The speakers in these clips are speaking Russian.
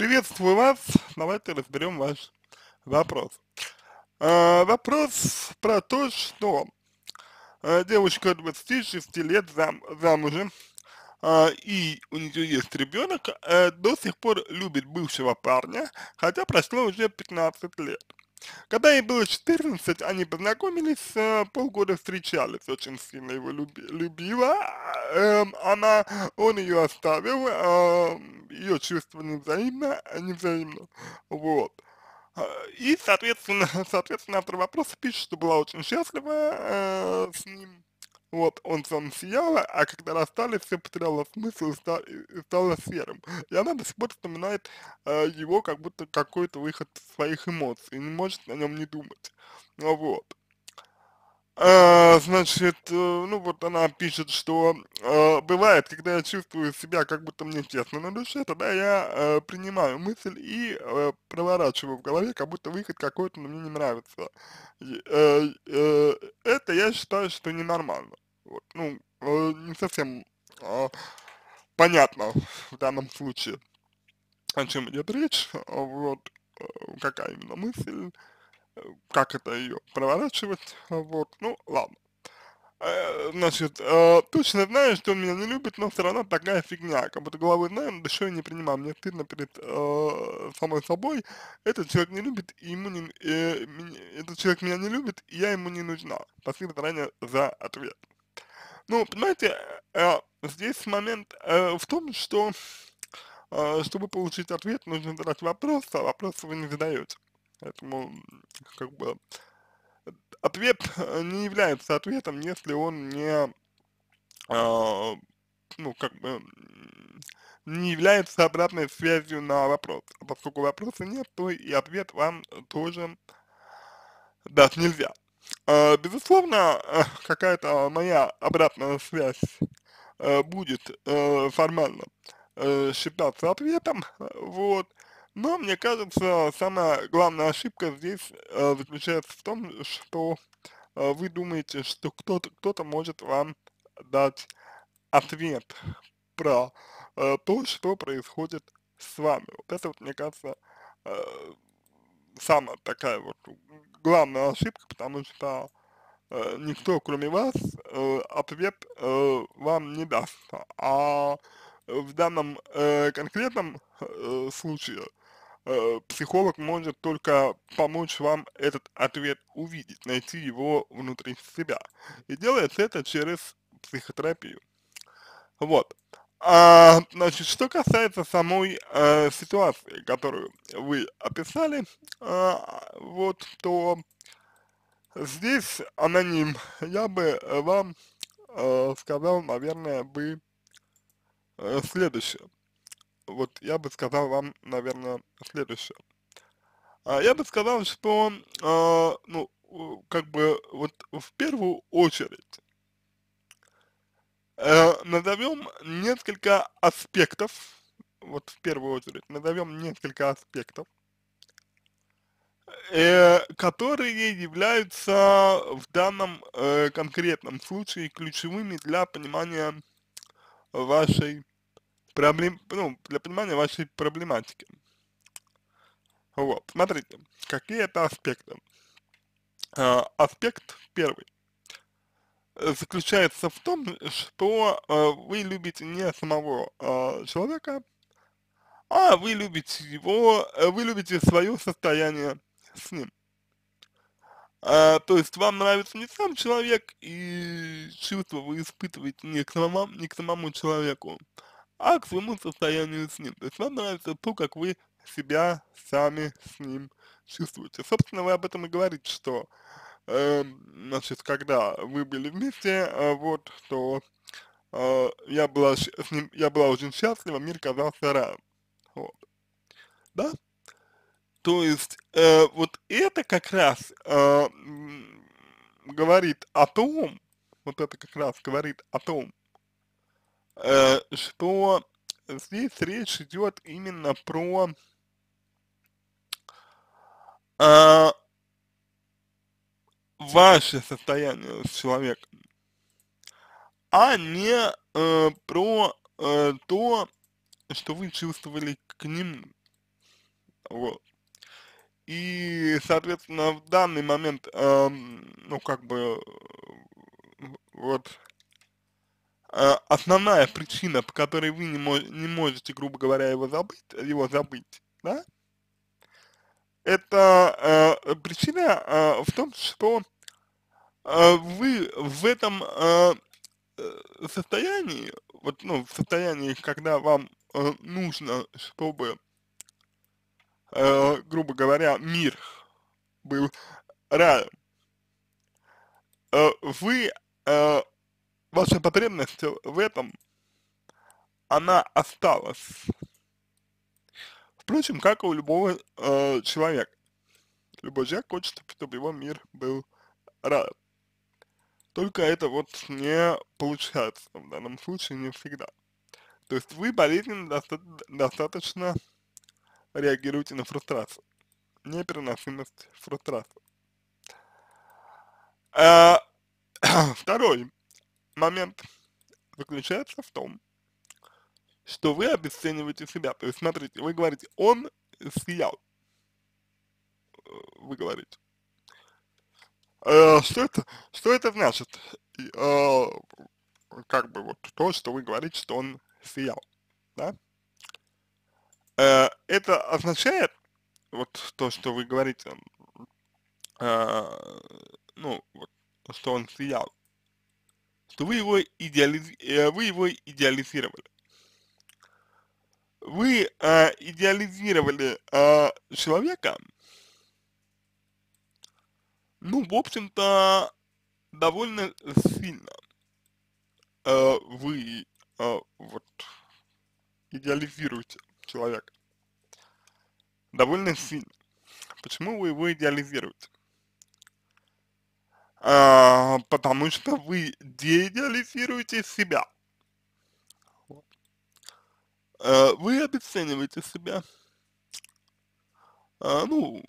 Приветствую вас. Давайте разберем ваш вопрос. Э, вопрос про то, что э, девушка 26 лет зам, замужем, э, и у нее есть ребенок, э, до сих пор любит бывшего парня, хотя прошло уже 15 лет. Когда ей было 14, они познакомились, э, полгода встречались, очень сильно его люби, любила, э, она, он ее оставил, э, эм, ее чувства невзаимно, невзаимно, вот. Э, и, соответственно, соответственно, автор вопроса пишет, что была очень счастлива э, с ним, вот, он сам сияла, а когда расстались, все потеряло смысл и, стало серым. И она до сих пор вспоминает э, его как будто какой-то выход своих эмоций, не может о нем не думать. Ну вот. А, значит, э, ну вот она пишет, что а, бывает, когда я чувствую себя, как будто мне честно на душе, тогда я а, принимаю мысль и а, проворачиваю в голове, как будто выход какой-то, но мне не нравится. И, а, это я считаю, что ненормально ну, э, не совсем э, понятно в данном случае, о чем идет речь, вот, э, какая именно мысль, э, как это ее проворачивать, вот, ну, ладно. значит, э, точно знаю, что он меня не любит, но все равно такая фигня, как будто головой знаю, но душой не принимаю, мне стыдно перед э, самой собой, этот человек не любит, и ему не, э, этот человек меня не любит, и я ему не нужна. Спасибо заранее за ответ. Ну, понимаете, э, здесь момент э, в том, что э, чтобы получить ответ, нужно задать вопрос, а вопрос вы не задаете. Поэтому, как бы, ответ не является ответом, если он не, а, ну, как бы, не является обратной связью на вопрос. А поскольку вопроса нет, то и ответ вам тоже дать нельзя. А, безусловно, э, какая-то моя обратная связь э, будет э, формально считаться ответом, вот, но мне кажется, самая главная ошибка здесь заключается в том, что вы думаете, что кто-то кто, -то, может вам дать ответ про то, что происходит с вами. Вот это вот, мне кажется, самая такая вот главная ошибка, потому что э, никто, кроме вас, э, ответ э, вам не даст. А в данном э, конкретном э, случае э, психолог может только помочь вам этот ответ увидеть, найти его внутри себя. И делается это через психотерапию. Вот. Э, а, значит, что касается самой э, ситуации, которую вы описали, э, вот, то здесь аноним, я бы вам э, сказал, наверное, бы э, следующее. Вот я бы сказал вам, наверное, следующее. А я бы сказал, что, э, ну, как бы, вот в первую очередь, Э, назовем несколько аспектов, вот в первую очередь, назовем несколько аспектов, э, которые являются в данном э, конкретном случае ключевыми для понимания вашей проблем, ну, для понимания вашей проблематики. Вот, смотрите, какие это аспекты. Э, аспект первый – Э, заключается в том, что э, вы любите не самого э, человека, а вы любите его, э, вы любите свое состояние с ним. А, то есть вам нравится не сам человек, и чувства вы испытываете не к самому, не к самому человеку, а к своему состоянию с ним. То есть вам нравится то, как вы себя сами с ним чувствуете. Собственно, вы об этом и говорите, что э, значит, когда вы были вместе, э, вот, то э, я была с ним, я была очень счастлива, мир казался рам. Вот. Да? То есть, э, вот это как раз э, говорит о том, вот это как раз говорит о том, э, что здесь речь идет именно про э, ваше состояние с человеком, а не э, про э, то, что вы чувствовали к ним. Вот. И, соответственно, в данный момент, э, ну, как бы, вот, э, основная причина, по которой вы не, мож не можете, грубо говоря, его забыть, его забыть, да, это э, э, причина э, в том, что э, вы в этом э, э, состоянии, вот, ну, в состоянии, когда вам э, нужно, чтобы, э, грубо говоря, мир был раем, э, вы, э, ваша потребность в этом, она осталась. Впрочем, как и у любого э, человека. Любой человек хочет, чтобы его мир был рад. Только это вот не получается в данном случае не всегда. То есть вы болезненно доста достаточно реагируете на фрустрацию. Непереносимость фрустрации. А, второй момент заключается в том, что вы обесцениваете себя. То есть, смотрите, вы говорите, он сиял. Вы говорите. Э, что это, что это значит? Э, как бы вот то, что вы говорите, что он сиял, да? Э, это означает, вот то, что вы говорите, э, ну, вот, что он сиял, что вы его, идеализ... Э, вы его идеализировали вы э, идеализировали э, человека, ну, в общем-то, довольно сильно э, вы э, вот идеализируете человека. Довольно сильно. Почему вы его идеализируете? А, потому что вы деидеализируете себя. Э, вы обесцениваете себя. А, ну,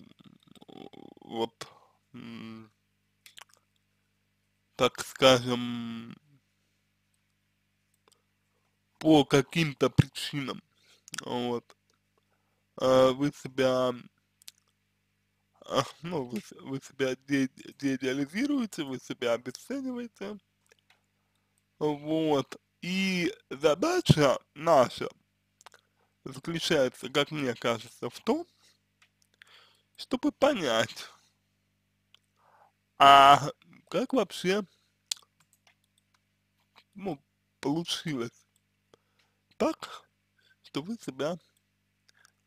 вот, так скажем, по каким-то причинам, вот, а вы себя, а, ну, вы, вы себя де де вы себя обесцениваете, вот, и задача наша – заключается, как мне кажется, в том, чтобы понять, а как вообще ну, получилось так, что вы себя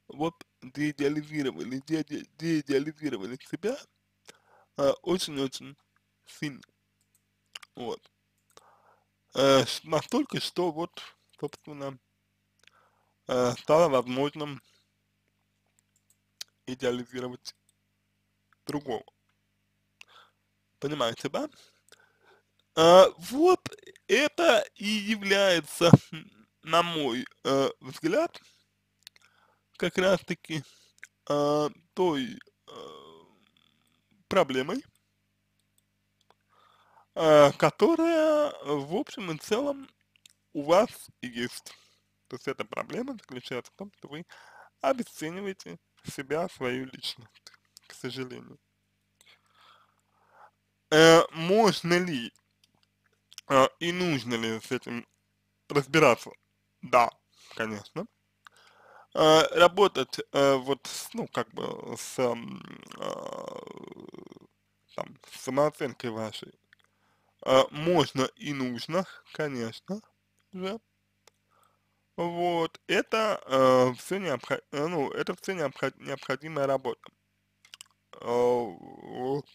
вот деидеализировали, де деидеализировали себя э, очень-очень э, сильно. Вот. Э, настолько, что вот, собственно, Э, стало возможным идеализировать другого. Понимаете, да? А, вот это и является, на мой э, взгляд, как раз-таки э, той э, проблемой, э, которая, в общем и целом, у вас есть. То есть эта проблема заключается в том, что вы обесцениваете себя, свою личность, к сожалению. Э, можно ли э, и нужно ли с этим разбираться? Да, конечно. Э, работать э, вот, ну, как бы с, э, там, самооценкой вашей э, можно и нужно, конечно же. Вот, это э, все необхо э, ну, это все необхо необходимая работа. Э, вот.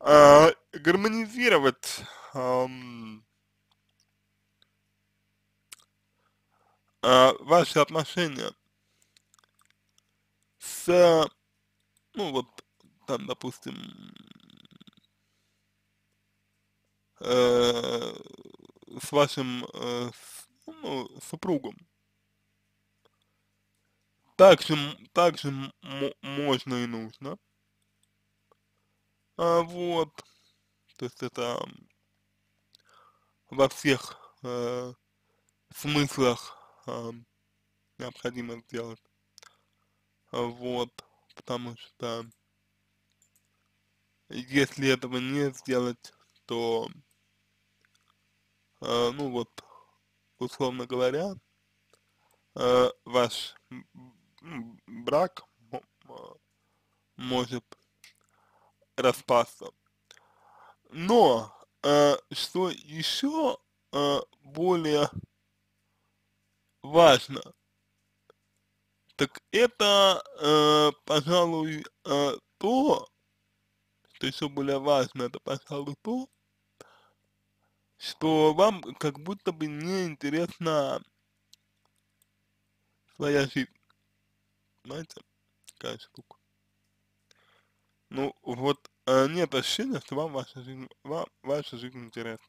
э, гармонизировать э, э, ваши отношения с, ну вот, там, допустим, э, с вашим, э, с ну, супругом. Также, также можно и нужно. А, вот. То есть это во всех э, смыслах э, необходимо сделать. А вот. Потому что если этого не сделать, то э, ну вот условно говоря, э, ваш брак может распасться. Но, э, что еще э, более важно, так это, э, пожалуй, э, то, что еще более важно, это, пожалуй, то, что вам как будто бы не интересна своя жизнь. Понимаете? Такая штука. Ну, вот э, нет ощущения, что вам ваша жизнь, вам ваша жизнь интересна.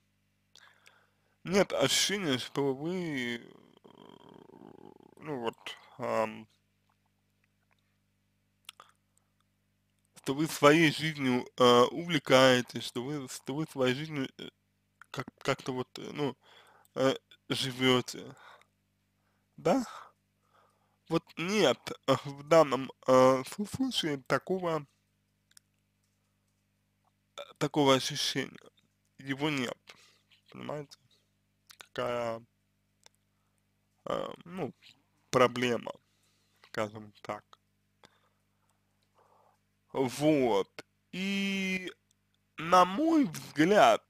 Нет ощущения, что вы, ну вот, эм, что вы своей жизнью э, увлекаетесь, что вы, что вы своей жизнью э, как, как-то вот, э, ну, э, живете. Да? Вот нет, э, в данном э, случае такого, э, такого ощущения. Его нет. Понимаете? Какая, э, ну, проблема, скажем так. Вот. И на мой взгляд,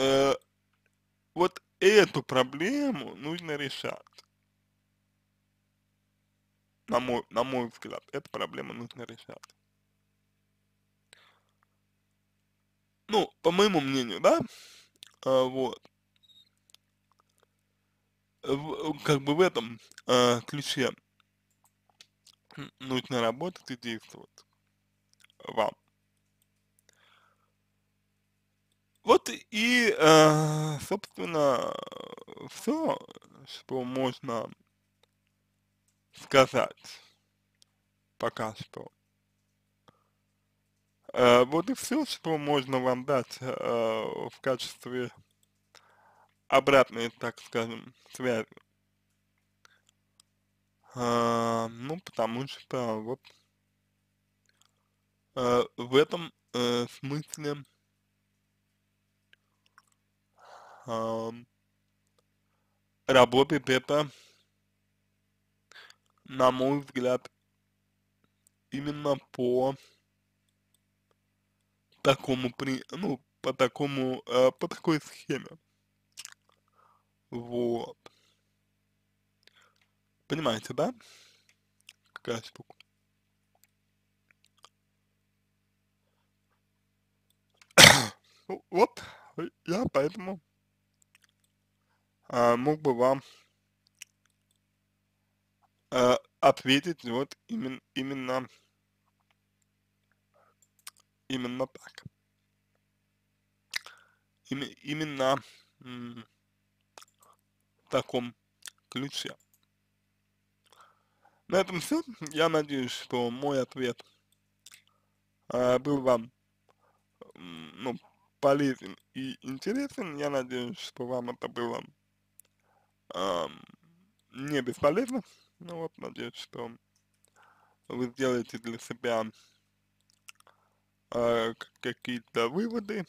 э, вот эту проблему нужно решать. На мой, на мой взгляд, эту проблему нужно решать. Ну, по моему мнению, да, а, вот. В, как бы в этом а, ключе нужно работать и действовать вам. Вот и, э, собственно, все, что можно сказать пока что. Э, вот и все, что можно вам дать э, в качестве обратной, так скажем, связи. Э, ну, потому что вот э, в этом э, смысле работы это, на мой взгляд, именно по такому при, ну, по такому, э, по такой схеме. Вот. Понимаете, да? Какая штука. вот, я поэтому а, мог бы вам а, ответить вот именно, именно, именно так. Именно в таком ключе. На этом все. Я надеюсь, что мой ответ а, был вам ну, полезен и интересен. Я надеюсь, что вам это было не бесполезно. Ну вот, надеюсь, что вы сделаете для себя э, какие-то выводы.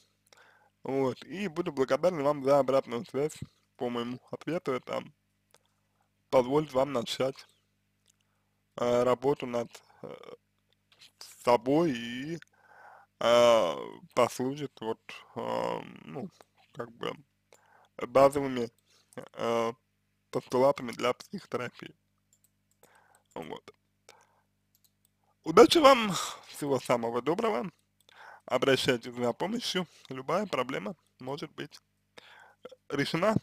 Вот, и буду благодарен вам за обратную связь по моему ответу. Это позволит вам начать э, работу над э, собой и э, послужит вот, э, ну, как бы базовыми э, постулатами для психотерапии. Вот. Удачи вам, всего самого доброго. Обращайтесь за помощью, любая проблема может быть э, решена.